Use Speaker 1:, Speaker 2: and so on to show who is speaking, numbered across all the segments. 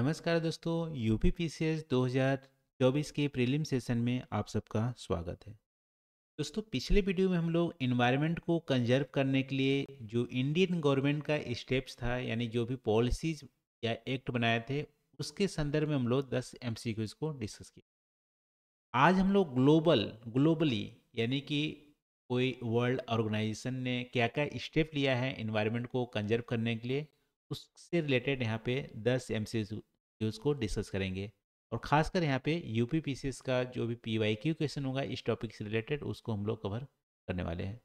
Speaker 1: नमस्कार दोस्तों U P 2024 के प्रीलिम सेशन में आप सबका स्वागत है दोस्तों पिछले वीडियो में हम लोग इन्वायरमेंट को कंजर्व करने के लिए जो इंडियन गवर्नमेंट का स्टेप्स था यानी जो भी पॉलिसीज या एक्ट बनाए थे उसके संदर्भ में हम लोग 10 एम को डिस्कस किया आज हम लोग ग्लोबल ग्लोबली यानी कि कोई वर्ल्ड ऑर्गेनाइजेशन ने क्या क्या स्टेप लिया है इन्वायरमेंट को कंजर्व करने के लिए उससे रिलेटेड यहाँ पे 10 एम यूज़ उसको डिस्कस करेंगे और ख़ासकर यहाँ पे यू पी का जो भी पी वाई क्यू क्वेश्चन होगा इस टॉपिक से रिलेटेड उसको हम लोग कवर करने वाले हैं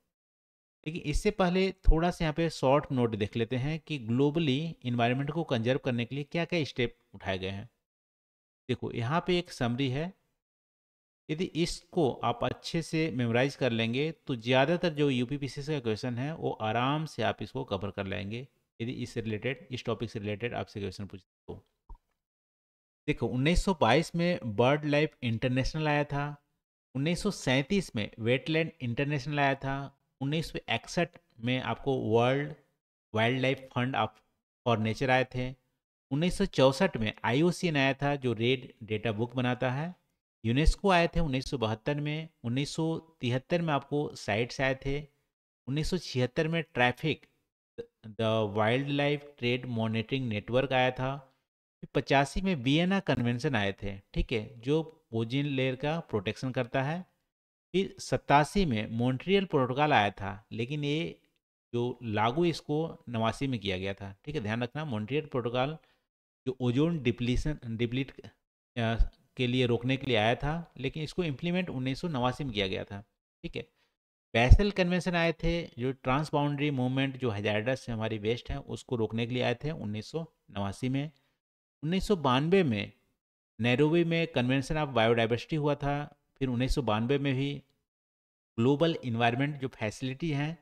Speaker 1: लेकिन इससे पहले थोड़ा सा यहाँ पे शॉर्ट नोट देख लेते हैं कि ग्लोबली इन्वायरमेंट को कंजर्व करने के लिए क्या क्या स्टेप उठाए गए हैं देखो यहाँ पे एक समरी है यदि इसको आप अच्छे से मेमोराइज कर लेंगे तो ज़्यादातर जो यू पी का क्वेश्चन है वो आराम से आप इसको कवर कर लेंगे यदि इससे रिलेटेड इस टॉपिक से रिलेटेड आपसे क्वेश्चन पूछते हो देखो 1922 में बर्ड लाइफ इंटरनेशनल आया था 1937 में वेटलैंड इंटरनेशनल आया था उन्नीस में आपको world wildlife fund of for nature आए थे 1964 में आई आया था जो रेड डेटा बुक बनाता है यूनेस्को आए थे उन्नीस में उन्नीस में आपको साइट्स आए थे उन्नीस में traffic the wildlife trade monitoring network आया था पचासी में वियना कन्वेंशन आए थे ठीक है जो ओजिन लेयर का प्रोटेक्शन करता है फिर सत्तासी में मॉन्ट्रियल प्रोटोकॉल आया था लेकिन ये जो लागू इसको नवासी में किया गया था ठीक है ध्यान रखना मॉन्ट्रियल प्रोटोकॉल जो ओजोन डिप्लीसन डिप्लीट के लिए रोकने के लिए आया था लेकिन इसको इम्प्लीमेंट उन्नीस में किया गया था ठीक है बैसल कन्वेंशन आए थे जो ट्रांसबाउंड्री मूवमेंट जो हजारडस से हमारी वेस्ट है उसको रोकने के लिए आए थे उन्नीस में उन्नीस में नैरोबी में कन्वेंशन ऑफ बायोडाइवर्सिटी हुआ था फिर उन्नीस में भी ग्लोबल इन्वायरमेंट जो फैसिलिटी हैं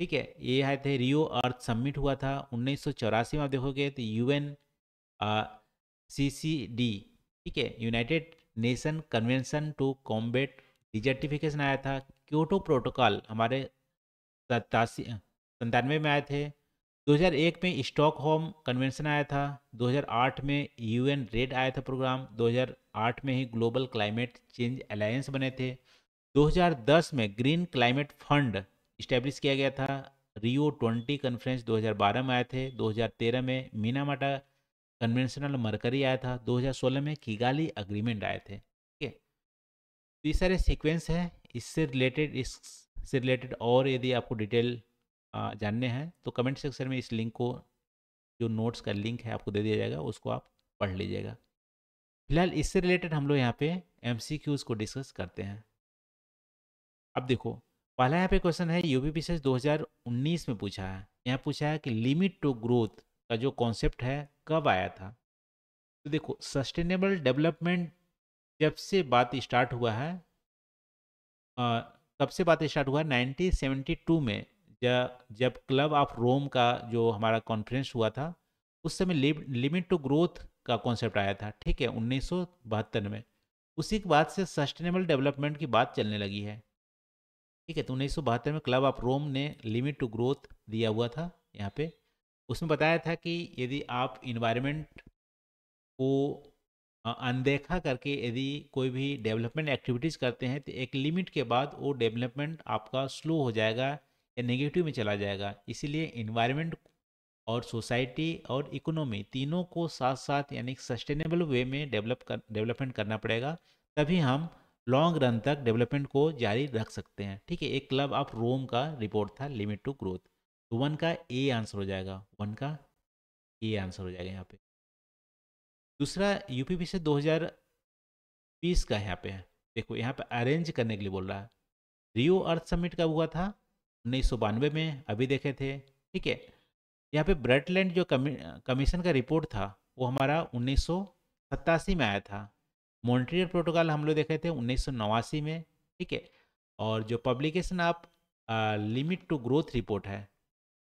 Speaker 1: ठीक है ये आए थे रियो अर्थ समिट हुआ था उन्नीस में आप देखोगे तो U N C C D ठीक है United Nation convention to combat desertification आया था क्योटो प्रोटोकॉल हमारे सतासी संतानवे में आए थे 2001 में स्टॉक होम कन्वेंशन आया था 2008 में यूएन रेड आया था प्रोग्राम 2008 में ही ग्लोबल क्लाइमेट चेंज अलायंस बने थे 2010 में ग्रीन क्लाइमेट फंड इस्टेब्लिश किया गया था रियो 20 कन्फ्रेंस 2012 में आए थे 2013 में मीनामाटा कन्वेंशनल मरकरी आया था 2016 में किगाली अग्रीमेंट आए थे ठीक है तो ये सारे सिक्वेंस हैं इससे रिलेटेड इससे रिलेटेड और यदि आपको डिटेल जानने हैं तो कमेंट सेक्शन में इस लिंक को जो नोट्स का लिंक है आपको दे दिया जाएगा उसको आप पढ़ लीजिएगा फिलहाल इससे रिलेटेड हम लोग यहाँ पे एम को डिस्कस करते हैं अब देखो पहला यहाँ पे क्वेश्चन है यू पी 2019 में पूछा है यहाँ पूछा है कि लिमिट टू ग्रोथ का जो कॉन्सेप्ट है कब आया था तो देखो सस्टेनेबल डेवलपमेंट जब से बात स्टार्ट हुआ है आ, कब से बात स्टार्ट हुआ है 1972 में जब क्लब ऑफ रोम का जो हमारा कॉन्फ्रेंस हुआ था उस समय लिमिट टू ग्रोथ का कॉन्सेप्ट आया था ठीक है उन्नीस में उसी के बाद से सस्टेनेबल डेवलपमेंट की बात चलने लगी है ठीक है तो उन्नीस में क्लब ऑफ रोम ने लिमिट टू ग्रोथ दिया हुआ था यहाँ पे उसमें बताया था कि यदि आप इन्वायरमेंट को अनदेखा करके यदि कोई भी डेवलपमेंट एक्टिविटीज़ करते हैं तो एक लिमिट के बाद वो डेवलपमेंट आपका स्लो हो जाएगा या नेगेटिव में चला जाएगा इसीलिए इन्वायरमेंट और सोसाइटी और इकोनॉमी तीनों को साथ साथ यानी सस्टेनेबल वे में डेवलप कर डेवलपमेंट करना पड़ेगा तभी हम लॉन्ग रन तक डेवलपमेंट को जारी रख सकते हैं ठीक है एक क्लब ऑफ रोम का रिपोर्ट था लिमिट टू ग्रोथ तो वन का ए आंसर हो जाएगा वन का ए आंसर हो जाएगा यहाँ पे दूसरा यूपीपी से 2020 का यहाँ पे है देखो यहाँ पे अरेंज करने के लिए बोल रहा है रियो अर्थ समिट कब हुआ था उन्नीस में अभी देखे थे ठीक है यहाँ पे ब्रेटलैंड जो कमी कमीशन का रिपोर्ट था वो हमारा उन्नीस में आया था मॉन्ट्रियल प्रोटोकॉल हम लोग देखे थे उन्नीस में ठीक है और जो पब्लिकेशन आप लिमिट टू ग्रोथ रिपोर्ट है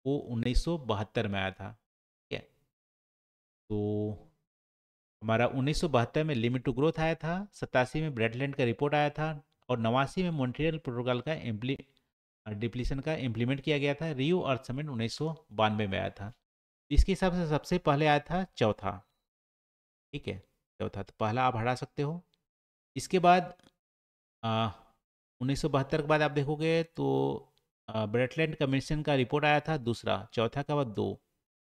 Speaker 1: वो उन्नीस में आया था ठीक है तो हमारा उन्नीस में लिमिट टू ग्रोथ आया था सतासी में ब्रेडलैंड का रिपोर्ट आया था और नवासी में मॉन्ट्रियल प्रोटोकॉल का इम्प्ली डिप्लीसन का इम्प्लीमेंट किया गया था रियो अर्थ समिट उन्नीस में आया था इसके हिसाब से सबसे पहले आया था चौथा ठीक है चौथा तो पहला आप हटा सकते हो इसके बाद उन्नीस के बाद आप देखोगे तो ब्रेटलैंड कमीशन का रिपोर्ट आया था दूसरा चौथा के बाद दो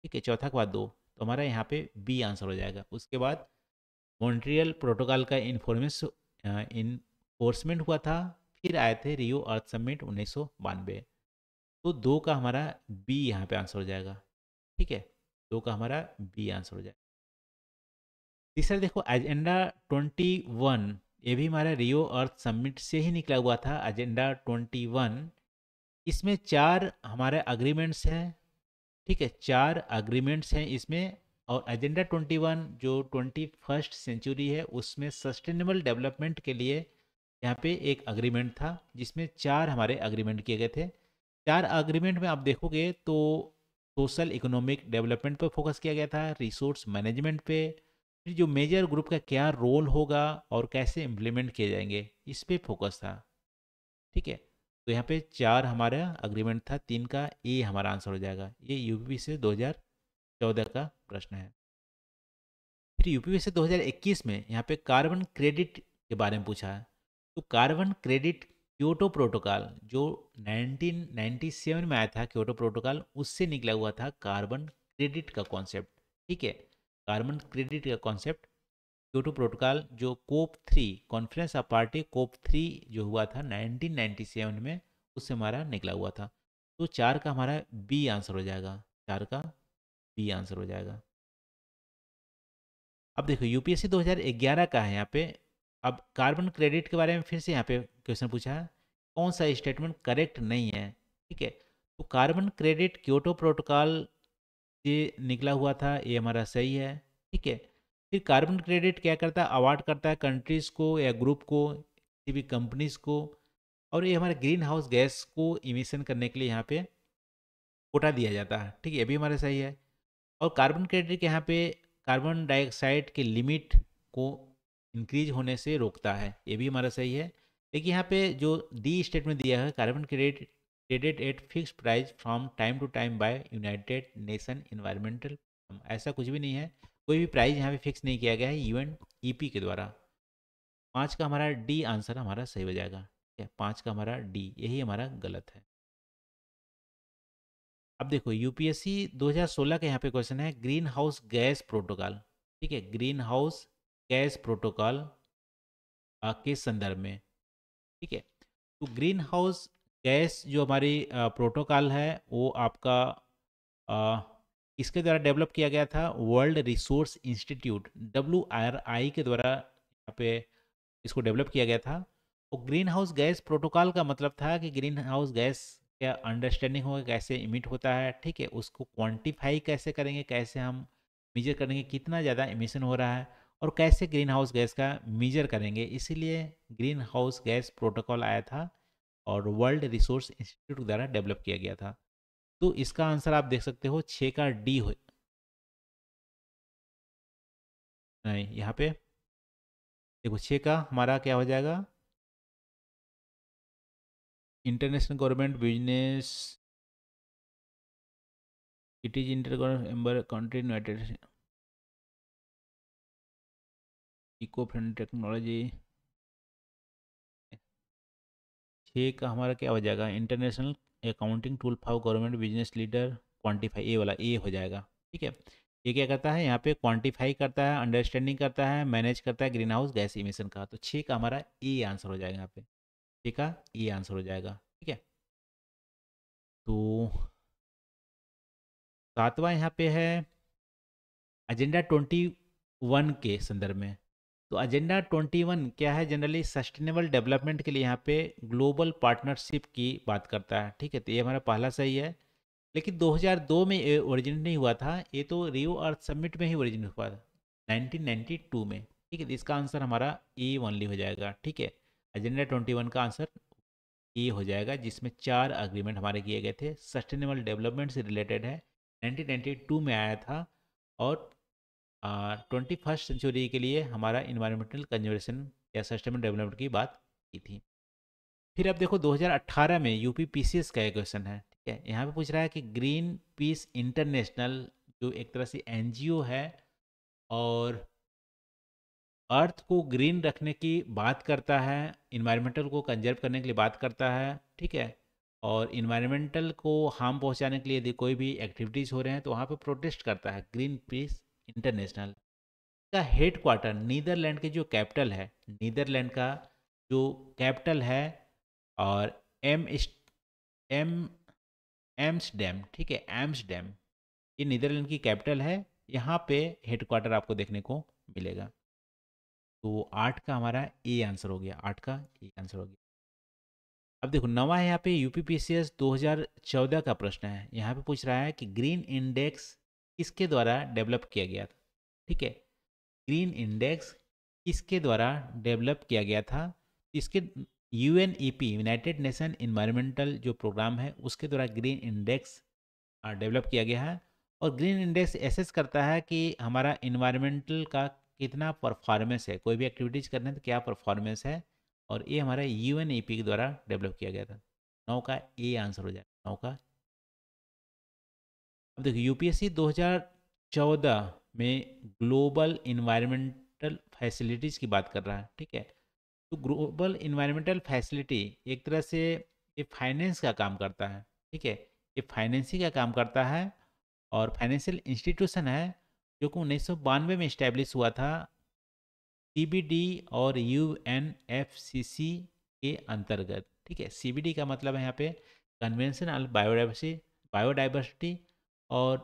Speaker 1: ठीक है चौथा के बाद दो तो हमारा यहाँ पे बी आंसर हो जाएगा उसके बाद मॉन्ट्रियल प्रोटोकॉल का इन्फॉर्मेश इन्फोर्समेंट हुआ था फिर आए थे रियो अर्थ समिट उन्नीस तो दो का हमारा बी यहाँ पे आंसर हो जाएगा ठीक है दो का हमारा बी आंसर हो जाएगा तीसरा देखो एजेंडा ट्वेंटी वन ये भी हमारा रियो अर्थ समिट से ही निकला हुआ था एजेंडा ट्वेंटी वन इसमें चार हमारे अग्रीमेंट्स हैं ठीक है चार अग्रीमेंट्स हैं इसमें और एजेंडा ट्वेंटी वन जो ट्वेंटी फर्स्ट सेंचुरी है उसमें सस्टेनेबल डेवलपमेंट के लिए यहाँ पे एक अग्रीमेंट था जिसमें चार हमारे अग्रीमेंट किए गए थे चार अग्रीमेंट में आप देखोगे तो सोशल इकोनॉमिक डेवलपमेंट पर फोकस किया गया था रिसोर्स मैनेजमेंट पे फिर जो मेजर ग्रुप का क्या रोल होगा और कैसे इम्प्लीमेंट किए जाएंगे इस पर फोकस था ठीक है तो यहाँ पे चार हमारा अग्रीमेंट था तीन का ए हमारा आंसर हो जाएगा ये यूपी से 2014 का प्रश्न है फिर यूपी से 2021 में यहाँ पे कार्बन क्रेडिट के बारे में पूछा है तो कार्बन क्रेडिट क्योटो प्रोटोकॉल जो 1997 में आया था क्योटो प्रोटोकॉल उससे निकला हुआ था कार्बन क्रेडिट का कॉन्सेप्ट ठीक है कार्बन क्रेडिट का कॉन्सेप्ट क्योटो प्रोटोकॉल जो COP three conference of party COP three जो हुआ था 1997 में उससे हमारा निकला हुआ था तो चार का हमारा बी आंसर हो जाएगा चार का बी आंसर हो जाएगा अब देखो यूपीएससी 2011 का है यहाँ पे अब कार्बन क्रेडिट के बारे में फिर से यहाँ पे क्वेश्चन पूछा है कौन सा स्टेटमेंट करेक्ट नहीं है ठीक है तो कार्बन क्रेडिट क्योटो प्रोटोकॉल से निकला हुआ था ये हमारा सही है ठीक है फिर कार्बन क्रेडिट क्या करता है अवार्ड करता है कंट्रीज़ को या ग्रुप को किसी भी कंपनीज़ को और ये हमारे ग्रीन हाउस गैस को इमिशन करने के लिए यहाँ पे कोटा दिया जाता है ठीक है ये भी हमारा सही है और कार्बन क्रेडिट के यहाँ पे कार्बन डाइऑक्साइड के लिमिट को इंक्रीज होने से रोकता है ये भी हमारा सही है लेकिन यहाँ पे जो डी स्टेटमेंट दिया है carbon credit credit at fix price from time to time by United Nation environmental ऐसा कुछ भी नहीं है कोई भी प्राइस यहाँ पे फिक्स नहीं किया गया है यूएन ईपी e के द्वारा पाँच का हमारा डी आंसर हमारा सही हो जाएगा ठीक है पाँच का हमारा डी यही हमारा गलत है अब देखो यूपीएससी 2016 का यहाँ पे क्वेश्चन है ग्रीन हाउस गैस प्रोटोकॉल ठीक है ग्रीन हाउस गैस प्रोटोकॉल के संदर्भ में ठीक है तो ग्रीन हाउस गैस जो हमारी प्रोटोकॉल है वो आपका आ, इसके द्वारा डेवलप किया गया था world resource institute W R I के द्वारा यहाँ पे इसको डेवलप किया गया था और तो ग्रीन हाउस गैस प्रोटोकॉल का मतलब था कि ग्रीन हाउस गैस क्या अंडरस्टैंडिंग होगा कैसे इमिट होता है ठीक है उसको क्वांटिफाई कैसे करेंगे कैसे हम मेजर करेंगे कितना ज़्यादा इमिशन हो रहा है और कैसे ग्रीन हाउस गैस का मेजर करेंगे इसीलिए ग्रीन हाउस गैस प्रोटोकॉल आया था और वर्ल्ड रिसोर्स इंस्टीट्यूट द्वारा डेवलप किया गया था तो इसका आंसर आप देख सकते हो छः का डी हो नहीं यहाँ पे देखो छः का हमारा क्या हो जाएगा international government business it is inter government country united eco friendly technology छः का हमारा क्या हो जाएगा international accounting tool for government business leader quantify A वाला ए हो जाएगा ठीक है ये क्या करता है यहाँ पे क्वांटिफाई करता है अंडरस्टैंडिंग करता है मैनेज करता है ग्रीन हाउस गैस इमिशन का तो छः का हमारा ए आंसर हो जाएगा यहाँ पे छः का ए आंसर हो जाएगा ठीक है तो सातवां यहाँ पे है एजेंडा ट्वेंटी वन के संदर्भ में तो एजेंडा 21 क्या है जनरली सस्टेनेबल डेवलपमेंट के लिए यहाँ पे ग्लोबल पार्टनरशिप की बात करता है ठीक है तो ये हमारा पहला सही है लेकिन 2002 में ये ओरिजिन नहीं हुआ था ये तो रियो अर्थ समिट में ही ओरिजिन हुआ था 1992 में ठीक है तो इसका आंसर हमारा ए ओनली हो जाएगा ठीक है एजेंडा ट्वेंटी का आंसर ए हो जाएगा जिसमें चार अग्रीमेंट हमारे किए गए थे सस्टेनेबल डेवलपमेंट से रिलेटेड है 1992 में आया था और ट्वेंटी फर्स्ट सेंचुरी के लिए हमारा इन्वायरमेंटल कंजर्वेशन या सस्टेनेबल डेवलपमेंट की बात की थी फिर अब देखो 2018 में यूपी पी का एक क्वेश्चन है ठीक है यहाँ पे पूछ रहा है कि ग्रीन पीस इंटरनेशनल जो एक तरह से एन है और अर्थ को ग्रीन रखने की बात करता है इन्वायरमेंटल को कंजर्व करने के लिए बात करता है ठीक है और इन्वायरमेंटल को हार्म पहुंचाने के लिए यदि कोई भी एक्टिविटीज़ हो रहे हैं तो वहाँ पे प्रोटेस्ट करता है ग्रीन पीस इंटरनेशनल का हेड क्वार्टर नीदरलैंड के जो कैपिटल है नीदरलैंड का जो कैपिटल है और एम एम डैम ठीक है एम्स डैम ये नीदरलैंड की कैपिटल है यहाँ पे हेड क्वार्टर आपको देखने को मिलेगा तो आठ का हमारा ए आंसर हो गया आठ का ए आंसर हो गया अब देखो नवा है यहाँ पे यूपीपीसीएस पी सी एस दो हजार चौदह का प्रश्न है यहाँ पे पूछ रहा है कि ग्रीन इंडेक्स किसके द्वारा डेवलप किया गया था ठीक है ग्रीन इंडेक्स किसके द्वारा डेवलप किया गया था इसके U N E P United Nation environmental जो प्रोग्राम है उसके द्वारा ग्रीन इंडेक्स डेवलप किया गया है और ग्रीन इंडेक्स एसेस करता है कि हमारा इन्वायरमेंटल का कितना परफॉर्मेंस है कोई भी एक्टिविटीज़ करने तो क्या परफॉर्मेंस है और ये हमारा यू एन ई पी के द्वारा डेवलप किया गया था नौ का ए आंसर हो जाएगा नौ का अब देखिए यूपीएससी 2014 में ग्लोबल इन्वायरमेंटल फैसिलिटीज़ की बात कर रहा है ठीक है तो ग्लोबल इन्वायरमेंटल फैसिलिटी एक तरह से ये फाइनेंस का काम करता है ठीक है ये फाइनेंसिंग का काम करता है और फाइनेंशियल इंस्टीट्यूशन है जो कि उन्नीस में इस्टेब्लिश हुआ था सी और यू के अंतर्गत ठीक है सी का मतलब है यहाँ पे कन्वेंशन ऑफ बायोडाइवर्सिटी बायोडाइवर्सिटी और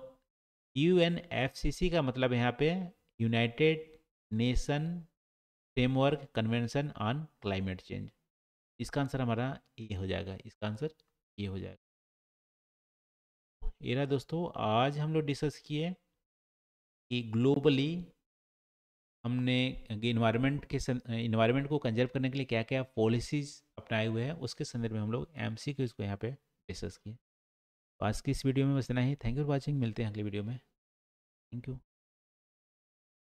Speaker 1: U N F C C का मतलब यहाँ पे United Nation framework convention on climate change इसका आंसर हमारा ये हो जाएगा इसका आंसर ये हो जाएगा ये रहा दोस्तों आज हम लोग डिस्कस किए कि ग्लोबली हमने इन्वायरमेंट के इन्वायरमेंट को कंजर्व करने के लिए क्या क्या पॉलिसीज अपनाए हुए हैं उसके संदर्भ में हम लोग एम सी को यहाँ पे डिस्कस किए आज की इस वीडियो में बस इतना ही थैंक यू फॉर वॉचिंग मिलते हैं अगली वीडियो में थैंक यू